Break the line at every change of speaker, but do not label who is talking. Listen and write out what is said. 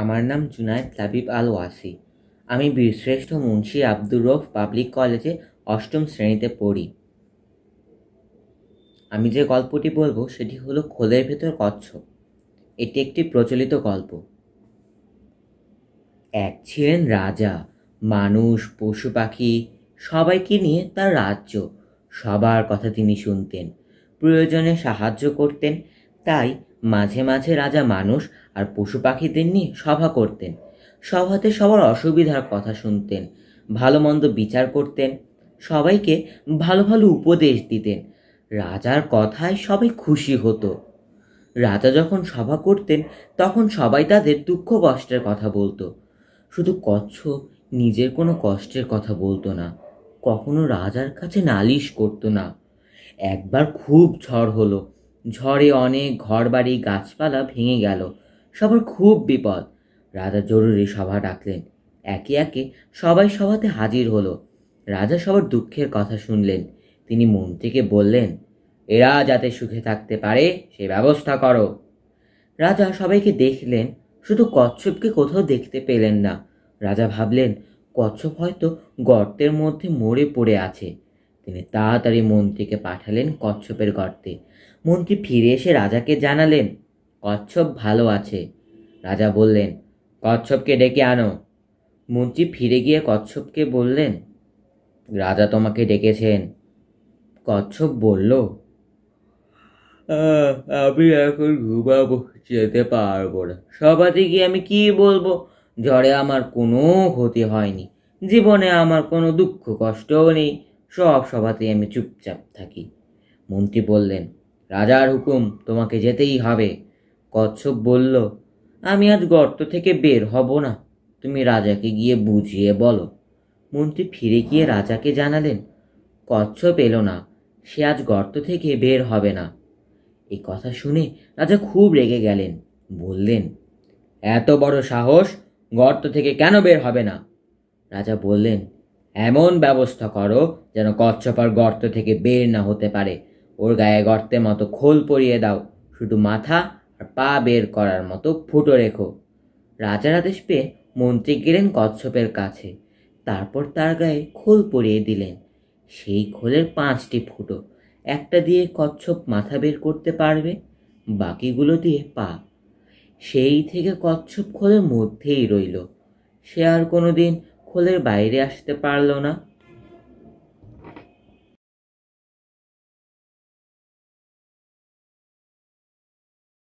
আমার নাম জুনায়দ লাবিব আল ওয়াসি আমি বীরশ্রেষ্ঠ মুন্সি আব্দুর রফ পাবলিক কলেজে অষ্টম শ্রেণীতে পড়ি আমি যে গল্পটি বলবো সেটি হলো খোলের ভেতর কচ্ছপ এটি একটি প্রচলিত গল্প এক ছিলেন রাজা মানুষ পশু পাখি সবাইকে নিয়ে তার রাজ্য সবার কথা তিনি শুনতেন প্রয়োজনে সাহায্য করতেন তাই মাঝে মাঝে রাজা মানুষ আর পশু পাখিদের নিয়ে সভা করতেন সভাতে সবার অসুবিধার কথা শুনতেন ভালো মন্দ বিচার করতেন সবাইকে ভালো ভালো উপদেশ দিতেন রাজার কথায় সবাই খুশি হতো রাজা যখন সভা করতেন তখন সবাই তাদের দুঃখ কষ্টের কথা বলতো শুধু কচ্ছপ নিজের কোনো কষ্টের কথা বলতো না কখনো রাজার কাছে নালিশ করতো না একবার খুব ঝড় হলো ঝড়ে অনেক ঘরবাড়ি গাছপালা ভেঙে গেল সবার খুব বিপদ রাজা জরুরি সভা ডাকলেন একে একে সবাই সভাতে হাজির হলো রাজা সবার দুঃখের কথা শুনলেন তিনি মন্ত্রীকে বললেন এরা যাতে সুখে থাকতে পারে সে ব্যবস্থা করো রাজা সবাইকে দেখলেন শুধু কচ্ছপকে কোথাও দেখতে পেলেন না রাজা ভাবলেন কচ্ছপ হয়তো গর্তের মধ্যে মরে পড়ে আছে তিনি তাড়াতাড়ি মন্ত্রীকে পাঠালেন কচ্ছপের গর্তে মন্ত্রী ফিরে এসে রাজাকে জানালেন কচ্ছপ ভালো আছে রাজা বললেন কচ্ছপকে ডেকে আনো মন্ত্রী ফিরে গিয়ে কচ্ছপকে বললেন রাজা তোমাকে ডেকেছেন কচ্ছপ বলল আমি এখন ঘুমাবো যেতে পারবো না সবাতে গিয়ে আমি কি বলবো জ্বরে আমার কোনো ক্ষতি হয়নি জীবনে আমার কোনো দুঃখ কষ্টও নেই সব সভাতেই আমি চুপচাপ থাকি মন্ত্রী বললেন রাজার হুকুম তোমাকে যেতেই হবে কচ্ছপ বলল আমি আজ গর্ত থেকে বের হব না তুমি রাজাকে গিয়ে বুঝিয়ে বলো মন্ত্রী ফিরে গিয়ে রাজাকে জানালেন কচ্ছপ এলো না সে আজ গর্ত থেকে বের হবে না এই কথা শুনে রাজা খুব রেগে গেলেন বললেন এত বড় সাহস গর্ত থেকে কেন বের হবে না রাজা বললেন এমন ব্যবস্থা করো যেন কচ্ছপ আর গর্ত থেকে বের না হতে পারে ওর গায়ে গর্তে মতো খোল পরিয়ে দাও শুধু মাথা আর পা বের করার মতো ফুটো রেখো রাজার আদেশ পেয়ে মন্ত্রী গেলেন কচ্ছপের কাছে তারপর তার গায়ে খোল পরিয়ে দিলেন সেই খোলের পাঁচটি ফুটো একটা দিয়ে কচ্ছপ মাথা বের করতে পারবে বাকিগুলো দিয়ে পা সেই থেকে কচ্ছপ খোলের মধ্যেই রইল সে আর কোনো দিন খোলের বাইরে আসতে পারল না